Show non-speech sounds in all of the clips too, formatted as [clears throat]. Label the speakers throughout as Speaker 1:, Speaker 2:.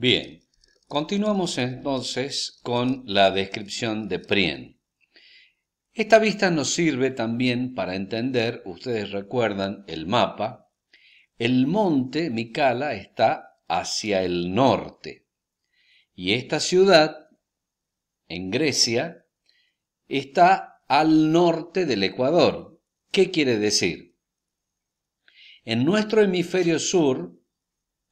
Speaker 1: Bien, continuamos entonces con la descripción de Prien. Esta vista nos sirve también para entender, ustedes recuerdan, el mapa. El monte Micala está hacia el norte y esta ciudad en Grecia está al norte del Ecuador. ¿Qué quiere decir? En nuestro hemisferio sur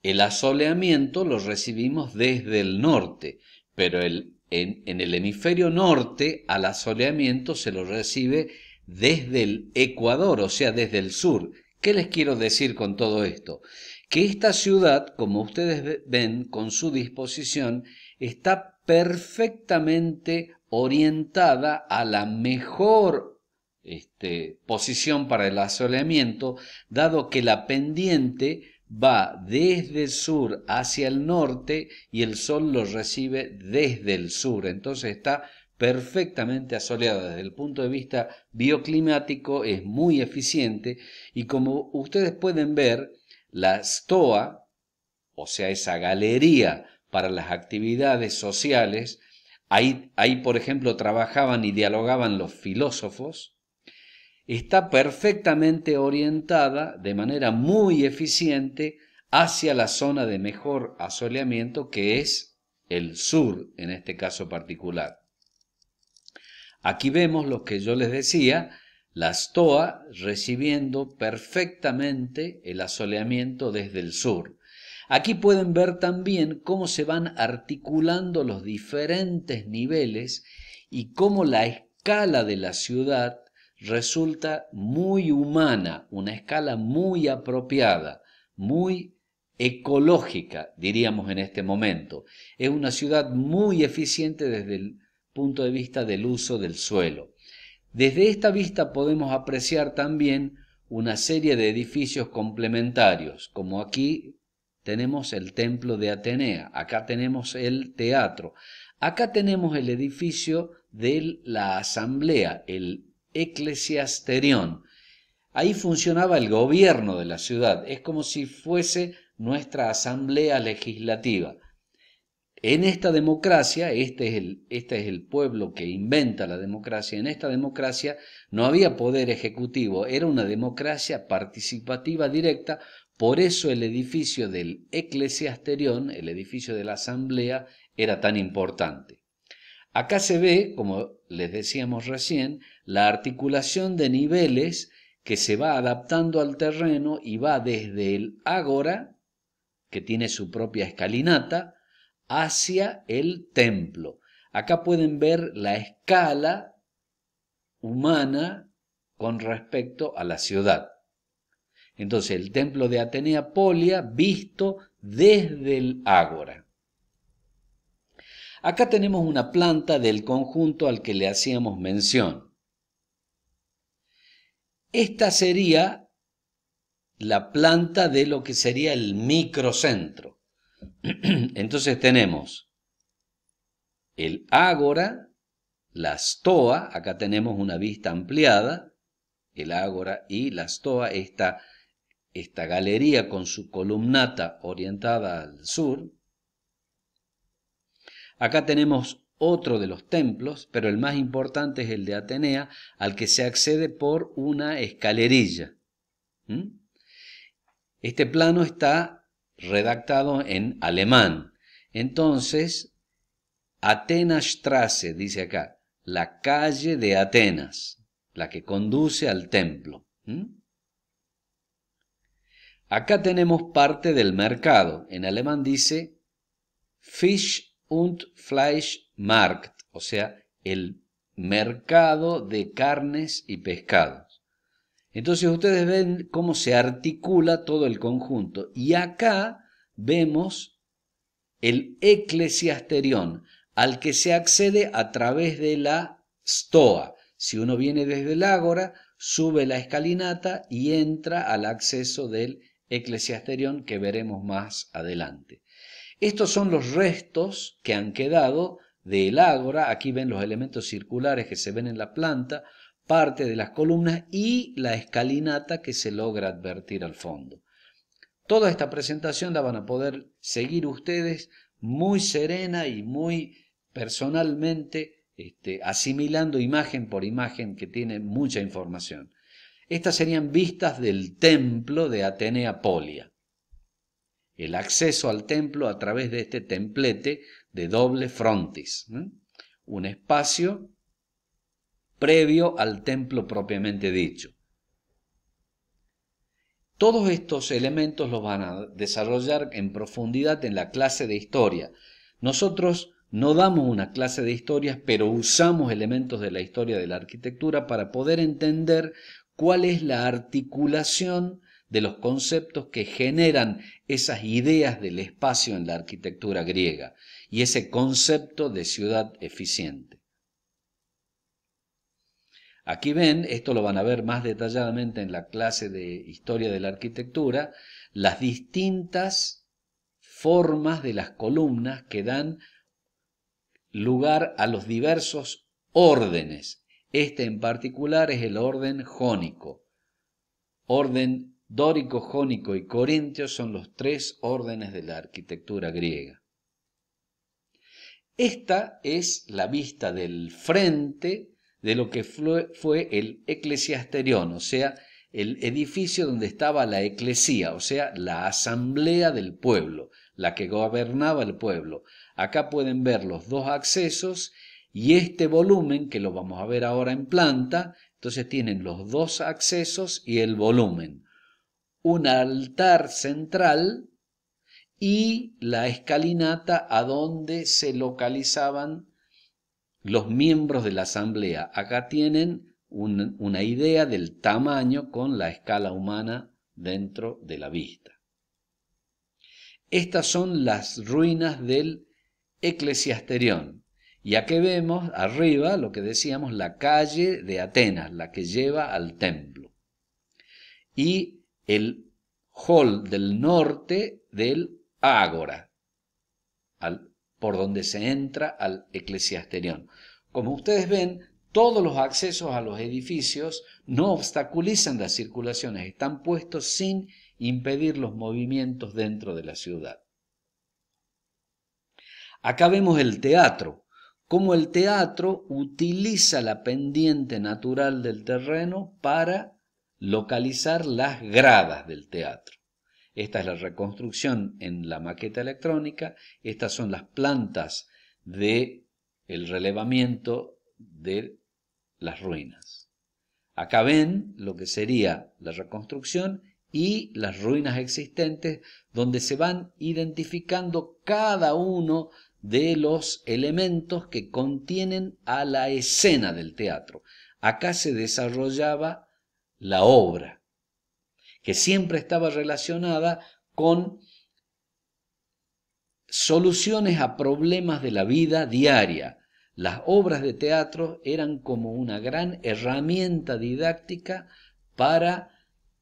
Speaker 1: el asoleamiento lo recibimos desde el norte, pero en, el hemisferio norte al asoleamiento se lo recibe desde el Ecuador, o sea, desde el sur. ¿Qué les quiero decir con todo esto? Que esta ciudad, como ustedes ven con su disposición, está perfectamente orientada a la mejor este, posición para el asoleamiento, dado que la pendiente va desde el sur hacia el norte y el sol lo recibe desde el sur. Entonces está perfectamente asoleado desde el punto de vista bioclimático, es muy eficiente y como ustedes pueden ver, la STOA, o sea, esa galería para las actividades sociales, ahí, ahí por ejemplo trabajaban y dialogaban los filósofos, está perfectamente orientada de manera muy eficiente hacia la zona de mejor asoleamiento que es el sur en este caso particular. Aquí vemos lo que yo les decía, la stoa recibiendo perfectamente el asoleamiento desde el sur. Aquí pueden ver también cómo se van articulando los diferentes niveles y cómo la escala de la ciudad resulta muy humana, una escala muy apropiada, muy ecológica, diríamos en este momento. Es una ciudad muy eficiente desde el punto de vista del uso del suelo. Desde esta vista podemos apreciar también una serie de edificios complementarios, como aquí tenemos el templo de Atenea, acá tenemos el teatro, acá tenemos el edificio de la asamblea, el eclesiasterión. Ahí funcionaba el gobierno de la ciudad, es como si fuese nuestra asamblea legislativa. En esta democracia, este, este es, el, pueblo que inventa la democracia, en esta democracia no había poder ejecutivo, era una democracia participativa directa, por eso el edificio del eclesiasterión, el edificio de la asamblea, era tan importante. Acá se ve, como les decíamos recién, la articulación de niveles que se va adaptando al terreno y va desde el ágora, que tiene su propia escalinata, hacia el templo. Acá pueden ver la escala humana con respecto a la ciudad. Entonces, el templo de Atenea Polia visto desde el ágora. Acá tenemos una planta del conjunto al que le hacíamos mención. Esta sería la planta de lo que sería el microcentro. [clears throat] Entonces tenemos el ágora, la stoa, acá tenemos una vista ampliada, el ágora y la stoa, esta, esta galería con su columnata orientada al sur, Acá tenemos otro de los templos, pero el más importante es el de Atenea, al que se accede por una escalerilla. ¿Mm? Este plano está redactado en alemán. Entonces, Atenasstraße, dice acá, la calle de Atenas, la que conduce al templo. ¿Mm? Acá tenemos parte del mercado. En alemán dice Fisch und Fleischmarkt, o sea, el mercado de carnes y pescados. Entonces ustedes ven cómo se articula todo el conjunto. Y acá vemos el eclesiasterión, al que se accede a través de la stoa. Si uno viene desde el ágora, sube la escalinata y entra al acceso del eclesiasterión que veremos más adelante. Estos son los restos que han quedado del ágora. Aquí ven los elementos circulares que se ven en la planta, parte de las columnas y la escalinata que se logra advertir al fondo. Toda esta presentación la van a poder seguir ustedes muy serena y muy personalmente este, asimilando imagen por imagen que tiene mucha información. Estas serían vistas del templo de Atenea Polia el acceso al templo a través de este templete de doble frontis, un espacio previo al templo propiamente dicho. Todos estos elementos los van a desarrollar en profundidad en la clase de historia. Nosotros no damos una clase de historias, pero usamos elementos de la historia de la arquitectura para poder entender cuál es la articulación de los conceptos que generan esas ideas del espacio en la arquitectura griega y ese concepto de ciudad eficiente. Aquí ven, esto lo van a ver más detalladamente en la clase de historia de la arquitectura, las distintas formas de las columnas que dan lugar a los diversos órdenes. Este en particular es el orden jónico, orden Dórico, Jónico y Corintio son los tres órdenes de la arquitectura griega. Esta es la vista del frente de lo que fue el eclesiasterión, o sea, el edificio donde estaba la eclesía, o sea, la asamblea del pueblo, la que gobernaba el pueblo. Acá pueden ver los dos accesos y este volumen, que lo vamos a ver ahora en planta, entonces tienen los dos accesos y el volumen un altar central y la escalinata a donde se localizaban los miembros de la asamblea. Acá tienen una idea del tamaño con la escala humana dentro de la vista. Estas son las ruinas del eclesiasterión. Y aquí vemos arriba lo que decíamos la calle de Atenas, la que lleva al templo. Y el hall del norte del ágora, por donde se entra al eclesiasterión. Como ustedes ven, todos los accesos a los edificios no obstaculizan las circulaciones, están puestos sin impedir los movimientos dentro de la ciudad. Acá vemos el teatro, cómo el teatro utiliza la pendiente natural del terreno para localizar las gradas del teatro. Esta es la reconstrucción en la maqueta electrónica, estas son las plantas de el relevamiento de las ruinas. Acá ven lo que sería la reconstrucción y las ruinas existentes donde se van identificando cada uno de los elementos que contienen a la escena del teatro. Acá se desarrollaba la obra, que siempre estaba relacionada con soluciones a problemas de la vida diaria. Las obras de teatro eran como una gran herramienta didáctica para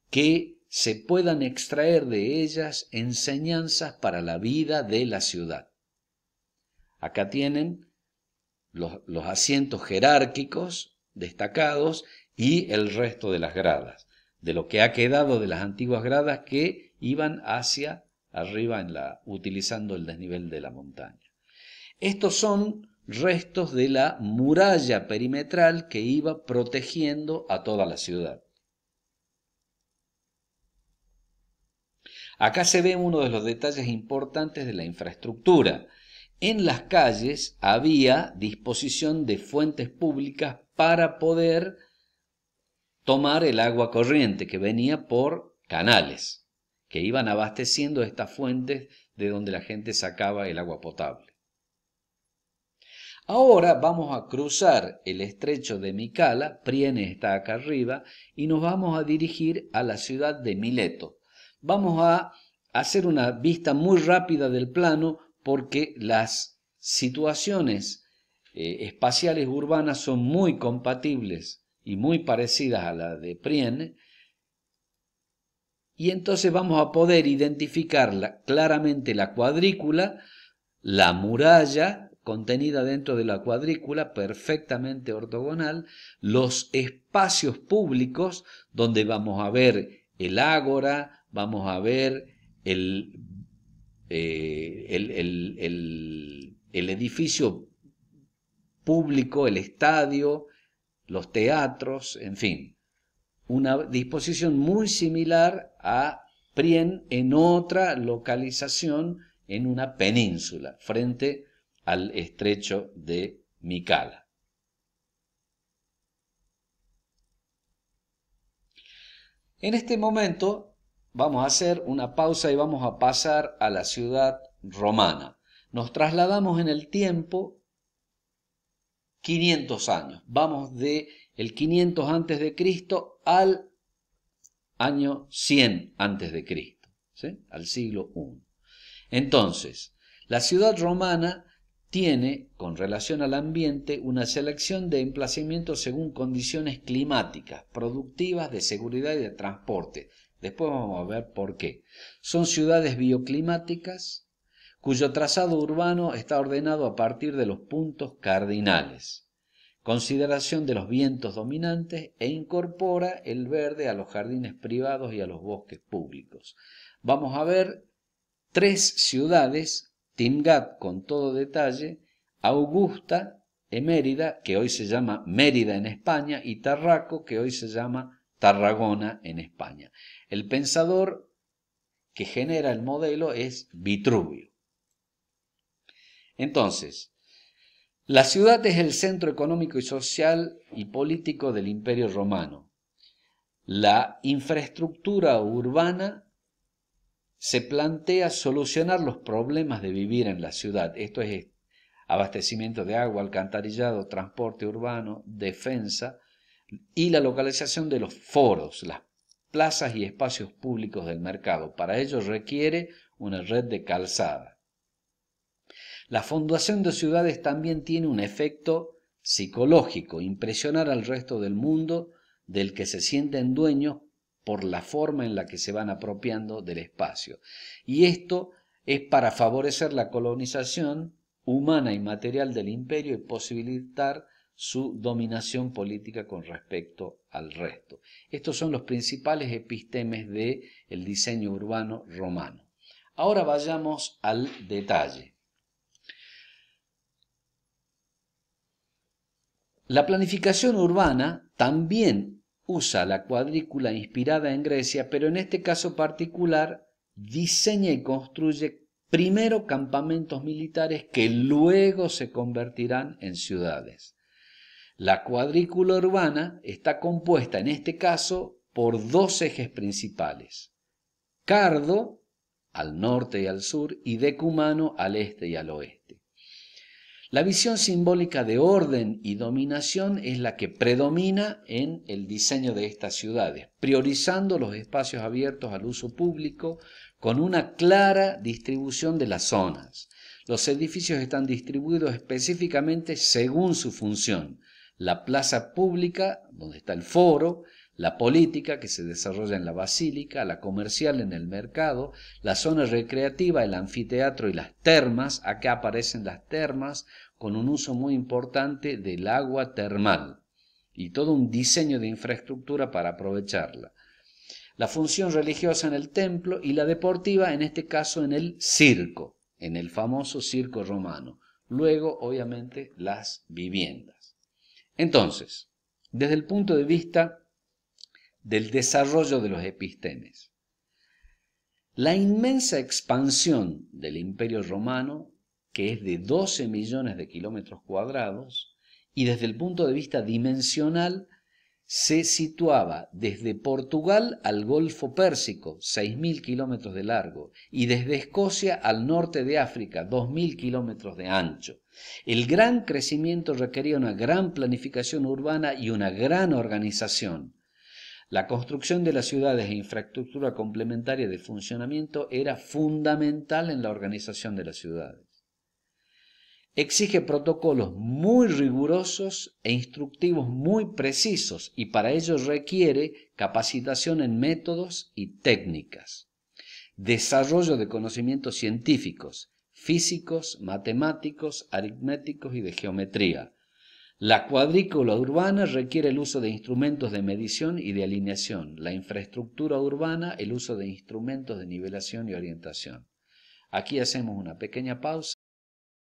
Speaker 1: que se puedan extraer de ellas enseñanzas para la vida de la ciudad. Acá tienen los, asientos jerárquicos destacados y el resto de las gradas, de lo que ha quedado de las antiguas gradas que iban hacia arriba en la, utilizando el desnivel de la montaña. Estos son restos de la muralla perimetral que iba protegiendo a toda la ciudad. Acá se ve uno de los detalles importantes de la infraestructura. En las calles había disposición de fuentes públicas para poder tomar el agua corriente que venía por canales, que iban abasteciendo estas fuentes de donde la gente sacaba el agua potable. Ahora vamos a cruzar el estrecho de Micala, Priene está acá arriba, y nos vamos a dirigir a la ciudad de Mileto. Vamos a hacer una vista muy rápida del plano porque las situaciones eh, espaciales urbanas son muy compatibles y muy parecidas a la de Prien, y entonces vamos a poder identificar claramente la cuadrícula, la muralla contenida dentro de la cuadrícula, perfectamente ortogonal, los espacios públicos donde vamos a ver el ágora, vamos a ver el, eh, el, el, el edificio público, el estadio, los teatros, en fin. Una disposición muy similar a Prien en otra localización en una península, frente al estrecho de Micala. En este momento vamos a hacer una pausa y vamos a pasar a la ciudad romana. Nos trasladamos en el tiempo 500 años. Vamos de el 500 antes de Cristo al año 100 antes de Cristo, al siglo I. Entonces, la ciudad romana tiene, con relación al ambiente, una selección de emplazamientos según condiciones climáticas, productivas, de seguridad y de transporte. Después vamos a ver por qué. Son ciudades bioclimáticas, cuyo trazado urbano está ordenado a partir de los puntos cardinales, consideración de los vientos dominantes e incorpora el verde a los jardines privados y a los bosques públicos. Vamos a ver tres ciudades, Timgat con todo detalle, Augusta, Emérida, que hoy se llama Mérida en España, y Tarraco, que hoy se llama Tarragona en España. El pensador que genera el modelo es Vitruvio. Entonces, la ciudad es el centro económico y social y político del imperio romano. La infraestructura urbana se plantea solucionar los problemas de vivir en la ciudad. Esto es abastecimiento de agua, alcantarillado, transporte urbano, defensa y la localización de los foros, las plazas y espacios públicos del mercado. Para ello requiere una red de calzada. La fundación de ciudades también tiene un efecto psicológico, impresionar al resto del mundo del que se sienten dueños por la forma en la que se van apropiando del espacio. Y esto es para favorecer la colonización humana y material del imperio y posibilitar su dominación política con respecto al resto. Estos son los principales epistemes del el diseño urbano romano. Ahora vayamos al detalle. La planificación urbana también usa la cuadrícula inspirada en Grecia, pero en este caso particular diseña y construye primero campamentos militares que luego se convertirán en ciudades. La cuadrícula urbana está compuesta en este caso por dos ejes principales. Cardo al norte y al sur y Decumano al este y al oeste. La visión simbólica de orden y dominación es la que predomina en el diseño de estas ciudades, priorizando los espacios abiertos al uso público con una clara distribución de las zonas. Los edificios están distribuidos específicamente según su función. La plaza pública, donde está el foro, la política que se desarrolla en la basílica, la comercial en el mercado, la zona recreativa, el anfiteatro y las termas, acá aparecen las termas, con un uso muy importante del agua termal y todo un diseño de infraestructura para aprovecharla. La función religiosa en el templo y la deportiva, en este caso, en el circo, en el famoso circo romano. Luego, obviamente, las viviendas. Entonces, desde el punto de vista del desarrollo de los epistemes, la inmensa expansión del imperio romano que es de 12 millones de kilómetros cuadrados, y desde el punto de vista dimensional se situaba desde Portugal al Golfo Pérsico, 6.000 kilómetros de largo, y desde Escocia al norte de África, 2.000 kilómetros de ancho. El gran crecimiento requería una gran planificación urbana y una gran organización. La construcción de las ciudades e infraestructura complementaria de funcionamiento era fundamental en la organización de las ciudades exige protocolos muy rigurosos e instructivos muy precisos y para ello requiere capacitación en métodos y técnicas, desarrollo de conocimientos científicos, físicos, matemáticos, aritméticos y de geometría. La cuadrícula urbana requiere el uso de instrumentos de medición y de alineación, la infraestructura urbana el uso de instrumentos de nivelación y orientación. Aquí hacemos una pequeña pausa.